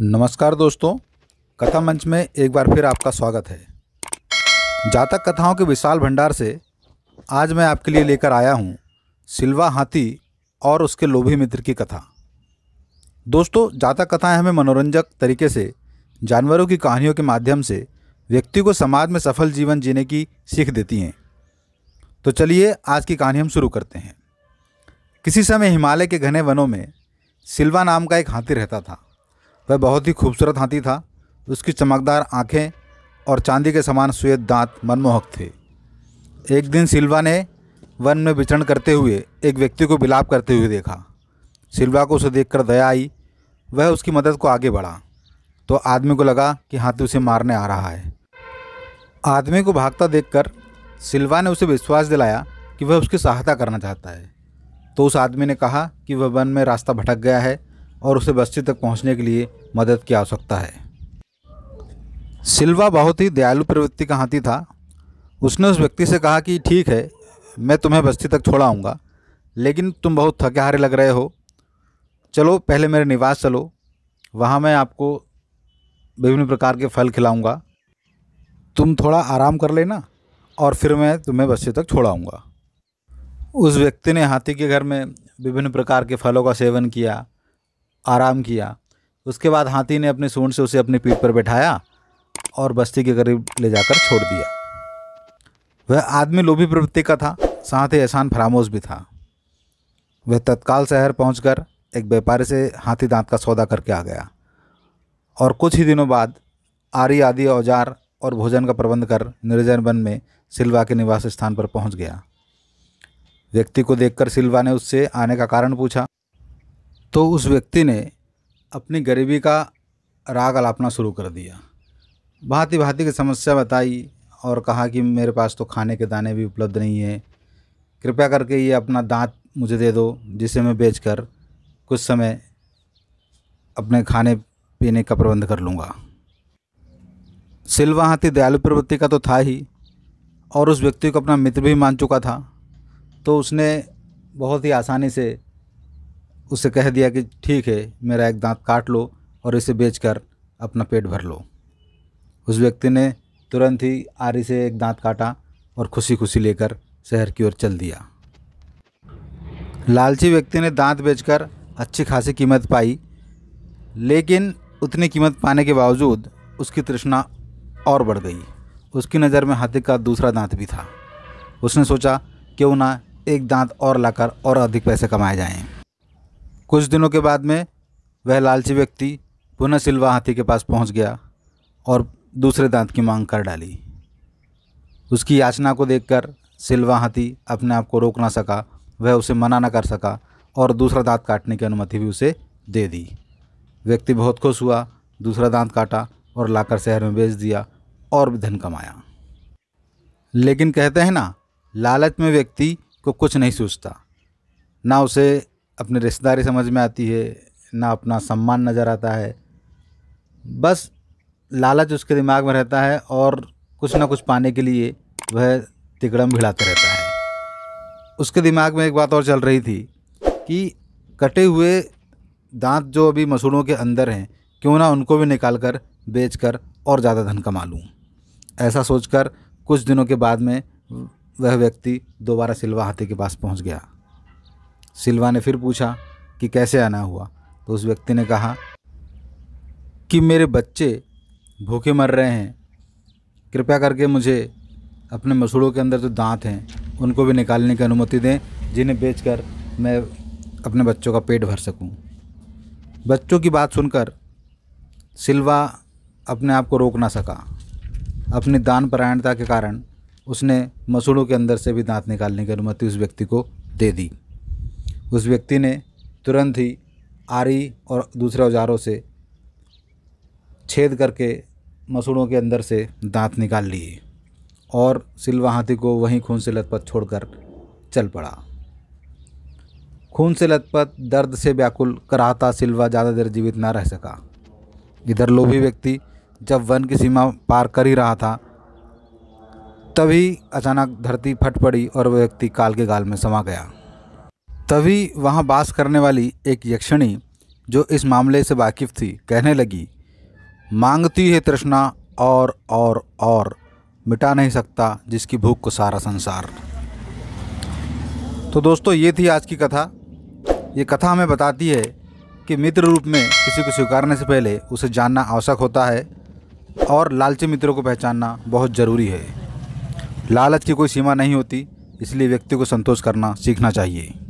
नमस्कार दोस्तों कथा मंच में एक बार फिर आपका स्वागत है जातक कथाओं के विशाल भंडार से आज मैं आपके लिए लेकर आया हूँ सिल्वा हाथी और उसके लोभी मित्र की कथा दोस्तों जातक कथाएं हमें मनोरंजक तरीके से जानवरों की कहानियों के माध्यम से व्यक्ति को समाज में सफल जीवन जीने की सीख देती हैं तो चलिए आज की कहानी हम शुरू करते हैं किसी समय हिमालय के घने वनों में सिल्वा नाम का एक हाथी रहता था वह बहुत ही खूबसूरत हाथी था उसकी चमकदार आँखें और चांदी के समान श्वेत दांत मनमोहक थे एक दिन सिल्वा ने वन में विचरण करते हुए एक व्यक्ति को बिलाप करते हुए देखा सिल्वा को उसे देखकर दया आई वह उसकी मदद को आगे बढ़ा तो आदमी को लगा कि हाथी उसे मारने आ रहा है आदमी को भागता देखकर सिल्वा ने उसे विश्वास दिलाया कि वह उसकी सहायता करना चाहता है तो उस आदमी ने कहा कि वह वन में रास्ता भटक गया है और उसे बस्ती तक पहुंचने के लिए मदद की आवश्यकता है सिल्वा बहुत ही दयालु प्रवृत्ति का हाथी था उसने उस व्यक्ति से कहा कि ठीक है मैं तुम्हें बस्ती तक छोड़ा आऊँगा लेकिन तुम बहुत थके हारे लग रहे हो चलो पहले मेरे निवास चलो वहाँ मैं आपको विभिन्न प्रकार के फल खिलाऊँगा तुम थोड़ा आराम कर लेना और फिर मैं तुम्हें बस्ती तक छोड़ाऊँगा उस व्यक्ति ने हाथी के घर में विभिन्न प्रकार के फलों का सेवन किया आराम किया उसके बाद हाथी ने अपने सूंड से उसे अपनी पीठ पर बैठाया और बस्ती के करीब ले जाकर छोड़ दिया वह आदमी लोभी प्रवृत्ति का था साथ ही एहसान फरामोश भी था वह तत्काल शहर पहुंचकर एक व्यापारी से हाथी दांत का सौदा करके आ गया और कुछ ही दिनों बाद आरी आदि औजार और भोजन का प्रबंध कर निर्जन वन में सिल्वा के निवास स्थान पर पहुंच गया व्यक्ति को देखकर सिल्वा ने उससे आने का कारण पूछा तो उस व्यक्ति ने अपनी गरीबी का राग अलापना शुरू कर दिया भांति भांति की समस्या बताई और कहा कि मेरे पास तो खाने के दाने भी उपलब्ध नहीं है कृपया करके ये अपना दांत मुझे दे दो जिसे मैं बेचकर कुछ समय अपने खाने पीने का प्रबंध कर लूँगा सिल्वा हाथी दयालु प्रवृत्ति का तो था ही और उस व्यक्ति को अपना मित्र भी मान चुका था तो उसने बहुत ही आसानी से उसे कह दिया कि ठीक है मेरा एक दांत काट लो और इसे बेचकर अपना पेट भर लो उस व्यक्ति ने तुरंत ही आरी से एक दांत काटा और खुशी खुशी लेकर शहर की ओर चल दिया लालची व्यक्ति ने दांत बेचकर अच्छी खासी कीमत पाई लेकिन उतनी कीमत पाने के बावजूद उसकी तृष्णा और बढ़ गई उसकी नज़र में हाथी का दूसरा दांत भी था उसने सोचा क्यों ना एक दांत और लाकर और अधिक पैसे कमाए जाएं। कुछ दिनों के बाद में वह लालची व्यक्ति पुनः सिलवा हाथी के पास पहुंच गया और दूसरे दांत की मांग कर डाली उसकी याचना को देखकर सिलवा हाथी अपने आप को रोक ना सका वह उसे मना ना कर सका और दूसरा दांत काटने की अनुमति भी उसे दे दी व्यक्ति बहुत खुश हुआ दूसरा दांत काटा और लाकर शहर में बेच दिया और भी धन कमाया लेकिन कहते हैं ना लालच में व्यक्ति को कुछ नहीं सोचता ना उसे अपनी रिश्तेदारी समझ में आती है ना अपना सम्मान नज़र आता है बस लालच उसके दिमाग में रहता है और कुछ ना कुछ पाने के लिए वह तिकड़म भिड़ाते रहता है उसके दिमाग में एक बात और चल रही थी कि कटे हुए दांत जो अभी मसूड़ों के अंदर हैं क्यों ना उनको भी निकाल कर बेच कर और ज़्यादा धन कमा लूँ ऐसा सोचकर कुछ दिनों के बाद में वह व्यक्ति दोबारा सिलवा हाथी के पास पहुँच गया सिल्वा ने फिर पूछा कि कैसे आना हुआ तो उस व्यक्ति ने कहा कि मेरे बच्चे भूखे मर रहे हैं कृपया करके मुझे अपने मसूड़ों के अंदर जो दांत हैं उनको भी निकालने की अनुमति दें जिन्हें बेचकर मैं अपने बच्चों का पेट भर सकूं। बच्चों की बात सुनकर सिल्वा अपने आप को रोक ना सका अपनी दान परायणता के कारण उसने मसूड़ों के अंदर से भी दांत निकालने की अनुमति उस व्यक्ति को दे दी उस व्यक्ति ने तुरंत ही आरी और दूसरे औजारों से छेद करके मसूड़ों के अंदर से दांत निकाल लिए और सिलवा हाथी को वहीं खून से लथपथ छोड़कर चल पड़ा खून से लथपथ दर्द से व्याकुल कराहता सिलवा ज़्यादा देर जीवित ना रह सका इधर लोभी व्यक्ति जब वन की सीमा पार कर ही रहा था तभी अचानक धरती फट पड़ी और वह व्यक्ति काल के गाल में समा गया तभी वहाँ बास करने वाली एक यक्षिणी जो इस मामले से वाकिफ़ थी कहने लगी मांगती है तृष्णा और और और मिटा नहीं सकता जिसकी भूख को सारा संसार तो दोस्तों ये थी आज की कथा ये कथा हमें बताती है कि मित्र रूप में किसी को स्वीकारने से पहले उसे जानना आवश्यक होता है और लालची मित्रों को पहचानना बहुत ज़रूरी है लालच की कोई सीमा नहीं होती इसलिए व्यक्ति को संतोष करना सीखना चाहिए